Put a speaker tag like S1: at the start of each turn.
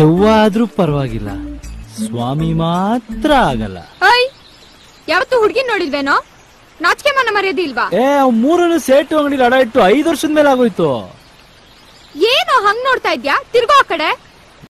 S1: ಯಾವಾದ್ರೂ ಪರವಾಗಿಲ್ಲ ಸ್ವಾಮಿ ಮಾತ್ರ ಆಗಲ್ಲ
S2: ಐ ಯಾವತ್ತು ಹುಡುಗಿ ನೋಡಿಲ್ವೇನೋ ನಾಚಿಕೆ ಮನ ಮರ್ಯಾದೆ ಇಲ್ವಾ
S1: ಏ ಮೂರನ್ನು ಸೇಟು ಅಂಗಡಿ ಅಡ ಇಟ್ಟು ಐದು ವರ್ಷದ ಮೇಲೆ ಆಗೋಯ್ತು
S2: ಏನೋ ಹಂಗ್ ನೋಡ್ತಾ ಇದ್ಯಾ ತಿರ್ಗೋ ಆ ಕಡೆ